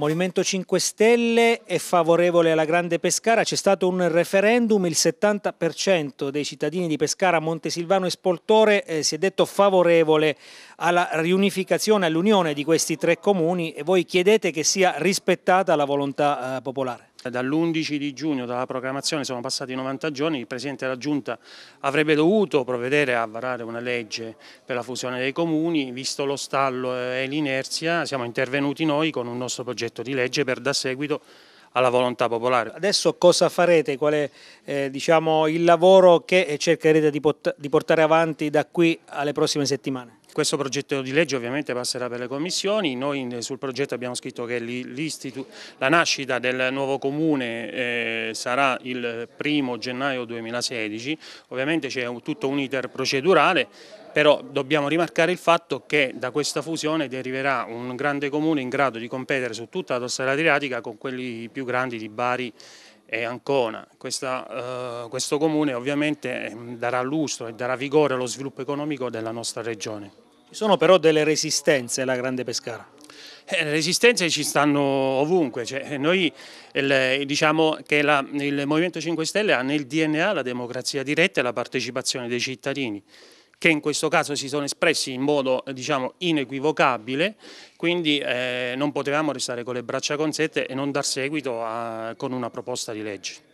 Movimento 5 Stelle è favorevole alla Grande Pescara, c'è stato un referendum, il 70% dei cittadini di Pescara, Montesilvano e Spoltore eh, si è detto favorevole alla riunificazione, all'unione di questi tre comuni e voi chiedete che sia rispettata la volontà eh, popolare. Dall'11 di giugno dalla proclamazione sono passati 90 giorni, il Presidente della Giunta avrebbe dovuto provvedere a varare una legge per la fusione dei comuni, visto lo stallo eh, e l'inerzia siamo intervenuti noi con un nostro progetto di legge per dar seguito alla volontà popolare. Adesso cosa farete? Qual è eh, diciamo, il lavoro che eh, cercherete di, port di portare avanti da qui alle prossime settimane? Questo progetto di legge ovviamente passerà per le commissioni, noi eh, sul progetto abbiamo scritto che la nascita del nuovo comune eh, sarà il primo gennaio 2016, ovviamente c'è tutto un iter procedurale però dobbiamo rimarcare il fatto che da questa fusione deriverà un grande comune in grado di competere su tutta la dorsale adriatica con quelli più grandi di Bari e Ancona. Questa, eh, questo comune ovviamente eh, darà lustro e darà vigore allo sviluppo economico della nostra regione. Ci sono però delle resistenze alla Grande Pescara. Eh, le resistenze ci stanno ovunque, cioè, eh, noi il, diciamo che la, il Movimento 5 Stelle ha nel DNA la democrazia diretta e la partecipazione dei cittadini che in questo caso si sono espressi in modo eh, diciamo, inequivocabile, quindi eh, non potevamo restare con le braccia consette e non dar seguito a, con una proposta di legge.